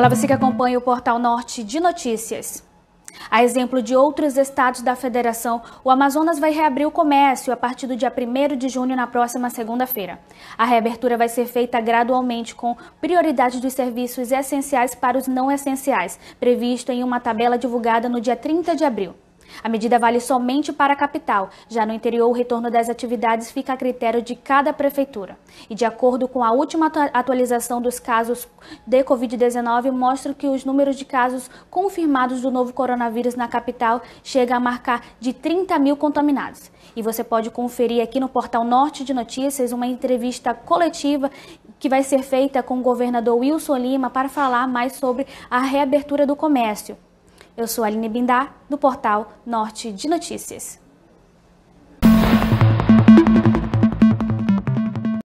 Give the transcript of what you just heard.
Olá, você que acompanha o Portal Norte de Notícias. A exemplo de outros estados da federação, o Amazonas vai reabrir o comércio a partir do dia 1 de junho na próxima segunda-feira. A reabertura vai ser feita gradualmente com prioridade dos serviços essenciais para os não essenciais, previsto em uma tabela divulgada no dia 30 de abril. A medida vale somente para a capital. Já no interior, o retorno das atividades fica a critério de cada prefeitura. E de acordo com a última atualização dos casos de Covid-19, mostra que os números de casos confirmados do novo coronavírus na capital chega a marcar de 30 mil contaminados. E você pode conferir aqui no portal Norte de Notícias uma entrevista coletiva que vai ser feita com o governador Wilson Lima para falar mais sobre a reabertura do comércio. Eu sou Aline Bindar, do portal Norte de Notícias.